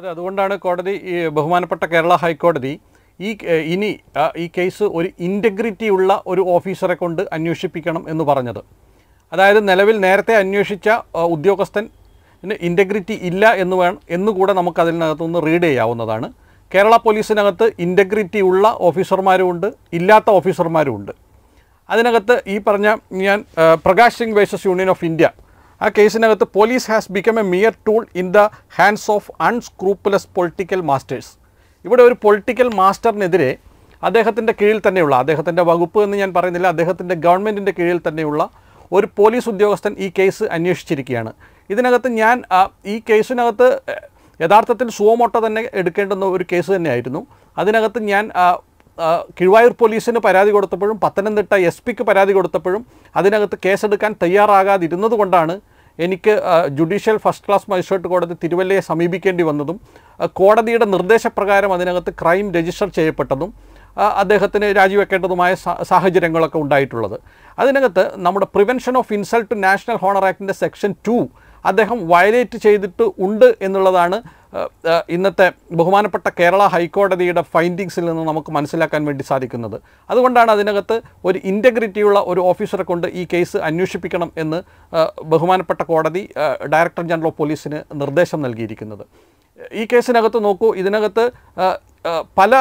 അതെ അതുകൊണ്ടാണ് കോടതി ഈ ബഹുമാനപ്പെട്ട കേരള ഹൈക്കോടതി ഈ ഇനി ഈ കേസ് ഒരു ഇൻറ്റഗ്രിറ്റി ഉള്ള ഒരു ഓഫീസറെ കൊണ്ട് അന്വേഷിപ്പിക്കണം എന്ന് പറഞ്ഞത് അതായത് നിലവിൽ നേരത്തെ അന്വേഷിച്ച ഉദ്യോഗസ്ഥൻ ഇൻറ്റഗ്രിറ്റി ഇല്ല എന്ന് വേണം എന്നുകൂടെ നമുക്കതിനകത്തുനിന്ന് റീഡ് ചെയ്യാവുന്നതാണ് കേരള പോലീസിനകത്ത് ഇൻറ്റഗ്രിറ്റി ഉള്ള ഓഫീസർമാരുമുണ്ട് ഇല്ലാത്ത ഓഫീസർമാരുമുണ്ട് അതിനകത്ത് ഈ പറഞ്ഞ ഞാൻ Prakash Singh versus union of India ആ കേസിനകത്ത് police has become a mere tool in the hands of unscrupulous political masters ഇവിടെ ഒരു പൊളിറ്റിക്കൽ മാസ്റ്ററിനെതിരെ അദ്ദേഹത്തിൻ്റെ കീഴിൽ തന്നെയുള്ള അദ്ദേഹത്തിൻ്റെ വകുപ്പ് എന്ന് ഞാൻ പറയുന്നില്ല അദ്ദേഹത്തിൻ്റെ ഗവൺമെൻറ്റിൻ്റെ കീഴിൽ തന്നെയുള്ള ഒരു പോലീസ് ഉദ്യോഗസ്ഥൻ ഈ കേസ് അന്വേഷിച്ചിരിക്കുകയാണ് ഇതിനകത്ത് ഞാൻ ഈ കേസിനകത്ത് യഥാർത്ഥത്തിൽ സുവമോട്ട തന്നെ എടുക്കേണ്ടുന്ന ഒരു കേസ് തന്നെയായിരുന്നു അതിനകത്ത് ഞാൻ കിഴുവായൂർ പോലീസിന് പരാതി കൊടുത്തപ്പോഴും പത്തനംതിട്ട എസ് പിക്ക് പരാതി കൊടുത്തപ്പോഴും അതിനകത്ത് കേസെടുക്കാൻ തയ്യാറാകാതിരുന്നത് കൊണ്ടാണ് എനിക്ക് ജുഡീഷ്യൽ ഫസ്റ്റ് ക്ലാസ് മജിസ്ട്രേറ്റ് കോടതി തിരുവല്ലയെ സമീപിക്കേണ്ടി വന്നതും കോടതിയുടെ നിർദ്ദേശപ്രകാരം അതിനകത്ത് ക്രൈം രജിസ്റ്റർ ചെയ്യപ്പെട്ടതും അദ്ദേഹത്തിന് രാജിവെക്കേണ്ടതുമായ സാഹചര്യങ്ങളൊക്കെ ഉണ്ടായിട്ടുള്ളത് അതിനകത്ത് നമ്മുടെ prevention of insult national honour ആക്ടിൻ്റെ സെക്ഷൻ ടു അദ്ദേഹം വയലേറ്റ് ചെയ്തിട്ട് ഉണ്ട് എന്നുള്ളതാണ് ഇന്നത്തെ ബഹുമാനപ്പെട്ട കേരള ഹൈക്കോടതിയുടെ ഫൈൻഡിങ്സിൽ നിന്ന് നമുക്ക് മനസ്സിലാക്കാൻ വേണ്ടി സാധിക്കുന്നത് അതുകൊണ്ടാണ് അതിനകത്ത് ഒരു ഇൻറ്റഗ്രിറ്റിയുള്ള ഒരു ഓഫീസറെ കൊണ്ട് ഈ കേസ് അന്വേഷിപ്പിക്കണം എന്ന് ബഹുമാനപ്പെട്ട കോടതി ഡയറക്ടർ ജനറൽ ഓഫ് പോലീസിന് നിർദ്ദേശം നൽകിയിരിക്കുന്നത് ഈ കേസിനകത്ത് നോക്കൂ ഇതിനകത്ത് പല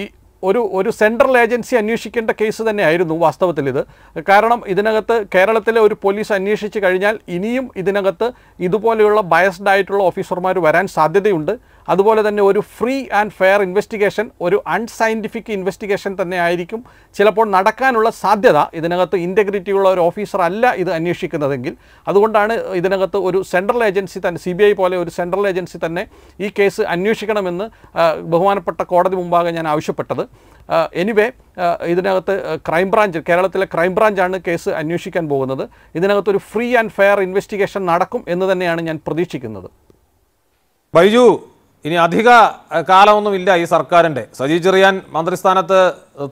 ഈ ഒരു ഒരു സെൻട്രൽ ഏജൻസി അന്വേഷിക്കേണ്ട കേസ് തന്നെയായിരുന്നു വാസ്തവത്തിൽ ഇത് കാരണം ഇതിനകത്ത് കേരളത്തിലെ ഒരു പോലീസ് അന്വേഷിച്ച് കഴിഞ്ഞാൽ ഇനിയും ഇതിനകത്ത് ഇതുപോലെയുള്ള ബയസ്ഡ് ആയിട്ടുള്ള ഓഫീസർമാർ വരാൻ സാധ്യതയുണ്ട് അതുപോലെ തന്നെ ഒരു ഫ്രീ ആൻഡ് ഫെയർ ഇൻവെസ്റ്റിഗേഷൻ ഒരു അൺസയൻറ്റിഫിക് ഇൻവെസ്റ്റിഗേഷൻ തന്നെ ആയിരിക്കും ചിലപ്പോൾ നടക്കാനുള്ള സാധ്യത ഇതിനകത്ത് ഉള്ള ഒരു ഓഫീസർ അല്ല ഇത് അന്വേഷിക്കുന്നതെങ്കിൽ അതുകൊണ്ടാണ് ഇതിനകത്ത് ഒരു സെൻട്രൽ ഏജൻസി തന്നെ സി പോലെ ഒരു സെൻട്രൽ ഏജൻസി തന്നെ ഈ കേസ് അന്വേഷിക്കണമെന്ന് ബഹുമാനപ്പെട്ട കോടതി മുമ്പാകെ ഞാൻ ആവശ്യപ്പെട്ടത് എനിവേ ഇതിനകത്ത് ക്രൈംബ്രാഞ്ച് കേരളത്തിലെ ക്രൈംബ്രാഞ്ചാണ് കേസ് അന്വേഷിക്കാൻ പോകുന്നത് ഇതിനകത്തൊരു ഫ്രീ ആൻഡ് ഫെയർ ഇൻവെസ്റ്റിഗേഷൻ നടക്കും എന്ന് തന്നെയാണ് ഞാൻ പ്രതീക്ഷിക്കുന്നത് ബൈജു ഇനി അധിക കാലമൊന്നുമില്ല ഈ സർക്കാരിൻ്റെ സജി ചെറിയാൻ മന്ത്രിസ്ഥാനത്ത്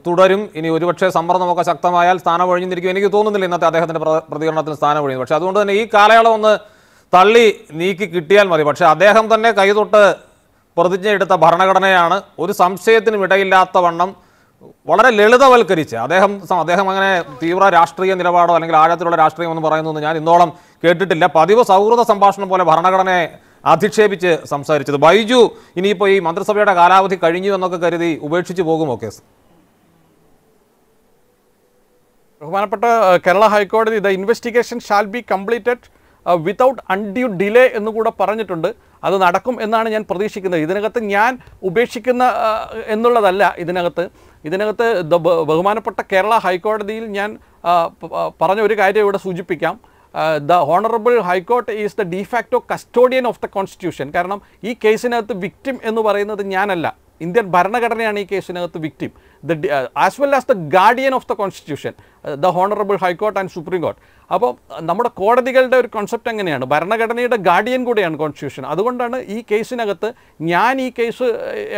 തുടരും ഇനി ഒരുപക്ഷെ സമ്മർദ്ദമൊക്കെ ശക്തമായാൽ സ്ഥാനം ഒഴിഞ്ഞിരിക്കും എനിക്ക് തോന്നുന്നില്ല ഇന്നത്തെ അദ്ദേഹത്തിൻ്റെ പ്രതികരണത്തിൽ സ്ഥാനം ഒഴിഞ്ഞു പക്ഷേ അതുകൊണ്ട് തന്നെ ഈ കാലയളവ് ഒന്ന് തള്ളി നീക്കി കിട്ടിയാൽ മതി പക്ഷേ അദ്ദേഹം തന്നെ കൈതൊട്ട് പ്രതിജ്ഞ എടുത്ത ഭരണഘടനയാണ് ഒരു സംശയത്തിനും ഇടയില്ലാത്ത വണ്ണം വളരെ ലളിതവൽക്കരിച്ച് അദ്ദേഹം അദ്ദേഹം അങ്ങനെ തീവ്ര രാഷ്ട്രീയ നിലപാടോ അല്ലെങ്കിൽ ആഴത്തിലുള്ള രാഷ്ട്രീയം എന്ന് പറയുന്നതെന്ന് ഞാൻ ഇന്നോളം കേട്ടിട്ടില്ല പതിവ് സൗഹൃദ സംഭാഷണം പോലെ ഭരണഘടനയെ അധിക്ഷേപിച്ച് സംസാരിച്ചത് ബൈജു ഇനിയിപ്പോൾ ഈ മന്ത്രിസഭയുടെ കാലാവധി കഴിഞ്ഞു എന്നൊക്കെ കരുതി ഉപേക്ഷിച്ചു പോകുമോ കേസ് ബഹുമാനപ്പെട്ട കേരള ഹൈക്കോടതി the investigation shall be completed without undue delay എന്ന് കൂടെ പറഞ്ഞിട്ടുണ്ട് അത് നടക്കും എന്നാണ് ഞാൻ പ്രതീക്ഷിക്കുന്നത് ഇതിനകത്ത് ഞാൻ ഉപേക്ഷിക്കുന്ന എന്നുള്ളതല്ല ഇതിനകത്ത് ഇതിനകത്ത് ബഹുമാനപ്പെട്ട കേരള ഹൈക്കോടതിയിൽ ഞാൻ പറഞ്ഞ ഒരു കാര്യം ഇവിടെ സൂചിപ്പിക്കാം the honourable high court is the de facto custodian of the constitution കാരണം ഈ കേസിനകത്ത് വിക്ടിം എന്ന് പറയുന്നത് ഞാനല്ല ഇന്ത്യൻ ഭരണഘടനയാണ് ഈ കേസിനകത്ത് victim the as well as the guardian of the constitution the honourable high court and supreme court അപ്പോൾ നമ്മുടെ കോടതികളുടെ ഒരു കോൺസെപ്റ്റ് എങ്ങനെയാണ് ഭരണഘടനയുടെ ഗാർഡിയൻ കൂടെയാണ് കോൺസ്റ്റിറ്റ്യൂഷൻ അതുകൊണ്ടാണ് ഈ കേസിനകത്ത് ഞാൻ ഈ കേസ്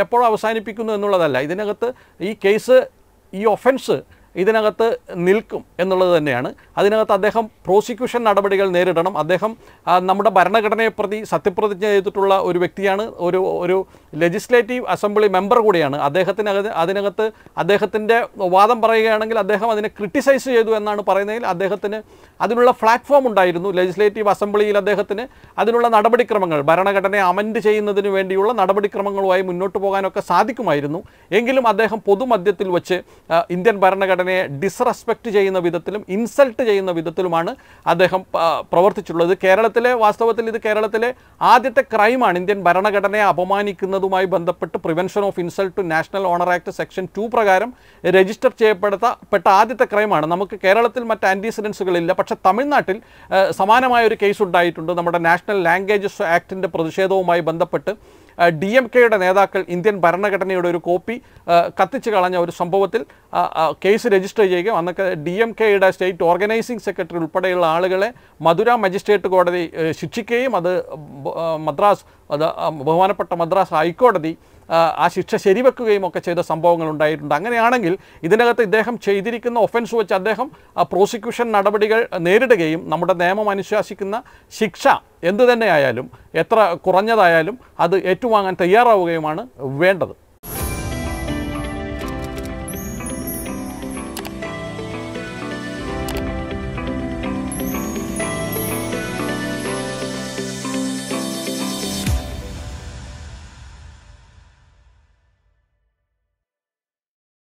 എപ്പോഴും അവസാനിപ്പിക്കുന്നു എന്നുള്ളതല്ല ഇതിനകത്ത് ഈ കേസ് ഈ ഒഫൻസ് ഇതിനകത്ത് നിൽക്കും എന്നുള്ളത് തന്നെയാണ് അതിനകത്ത് അദ്ദേഹം പ്രോസിക്യൂഷൻ നടപടികൾ നേരിടണം അദ്ദേഹം നമ്മുടെ ഭരണഘടനയെ പ്രതി സത്യപ്രതിജ്ഞ ചെയ്തിട്ടുള്ള ഒരു വ്യക്തിയാണ് ഒരു ഒരു ലെജിസ്ലേറ്റീവ് അസംബ്ലി മെമ്പർ കൂടിയാണ് അദ്ദേഹത്തിന് അതിനകത്ത് അദ്ദേഹത്തിൻ്റെ വാദം പറയുകയാണെങ്കിൽ അദ്ദേഹം അതിനെ ക്രിട്ടിസൈസ് ചെയ്തു എന്നാണ് പറയുന്നതിൽ അദ്ദേഹത്തിന് അതിനുള്ള പ്ലാറ്റ്ഫോം ഉണ്ടായിരുന്നു ലെജിസ്ലേറ്റീവ് അസംബ്ലിയിൽ അദ്ദേഹത്തിന് അതിനുള്ള നടപടിക്രമങ്ങൾ ഭരണഘടനയെ അമെൻഡ് ചെയ്യുന്നതിന് വേണ്ടിയുള്ള നടപടിക്രമങ്ങളുമായി മുന്നോട്ട് പോകാനൊക്കെ സാധിക്കുമായിരുന്നു എങ്കിലും അദ്ദേഹം പൊതുമധ്യത്തിൽ വച്ച് ഇന്ത്യൻ ഭരണഘടന ഭരണഘടനയെ ഡിസ്റെസ്പെക്റ്റ് ചെയ്യുന്ന വിധത്തിലും ഇൻസൾട്ട് ചെയ്യുന്ന വിധത്തിലുമാണ് അദ്ദേഹം പ്രവർത്തിച്ചിട്ടുള്ളത് കേരളത്തിലെ വാസ്തവത്തിൽ ഇത് കേരളത്തിലെ ആദ്യത്തെ ക്രൈമാണ് ഇന്ത്യൻ ഭരണഘടനയെ അപമാനിക്കുന്നതുമായി ബന്ധപ്പെട്ട് prevention of insult to national honour act section two പ്രകാരം രജിസ്റ്റർ ചെയ്യപ്പെടുത്തപ്പെട്ട ആദ്യത്തെ ക്രൈമാണ് നമുക്ക് കേരളത്തിൽ മറ്റ് ആൻറ്റിസിഡൻസുകളില്ല പക്ഷേ തമിഴ്നാട്ടിൽ സമാനമായ ഒരു കേസ് ഉണ്ടായിട്ടുണ്ട് നമ്മുടെ നാഷണൽ ലാംഗ്വേജസ് ആക്ടിൻ്റെ പ്രതിഷേധവുമായി ബന്ധപ്പെട്ട് ഡി എം കെയുടെ നേതാക്കൾ ഇന്ത്യൻ ഭരണഘടനയുടെ ഒരു കോപ്പി കത്തിച്ചു കളഞ്ഞ ഒരു സംഭവത്തിൽ കേസ് രജിസ്റ്റർ ചെയ്യുകയും അന്നൊക്കെ ഡി എം കെയുടെ സ്റ്റേറ്റ് ഓർഗനൈസിംഗ് സെക്രട്ടറി ഉൾപ്പെടെയുള്ള ആളുകളെ മധുര മജിസ്ട്രേറ്റ് കോടതി ശിക്ഷിക്കുകയും അത് മദ്രാസ് അത് ബഹുമാനപ്പെട്ട മദ്രാസ് ഹൈക്കോടതി ആ ശിക്ഷ ശരിവെക്കുകയും ഒക്കെ ചെയ്ത സംഭവങ്ങൾ ഉണ്ടായിട്ടുണ്ട് അങ്ങനെയാണെങ്കിൽ ഇതിനകത്ത് ഇദ്ദേഹം ചെയ്തിരിക്കുന്ന ഒഫൻസ് വെച്ച് അദ്ദേഹം പ്രോസിക്യൂഷൻ നടപടികൾ നേരിടുകയും നമ്മുടെ നിയമം അനുശാസിക്കുന്ന ശിക്ഷ എന്തു തന്നെയായാലും എത്ര കുറഞ്ഞതായാലും അത് ഏറ്റുവാങ്ങാൻ തയ്യാറാവുകയുമാണ് വേണ്ടത്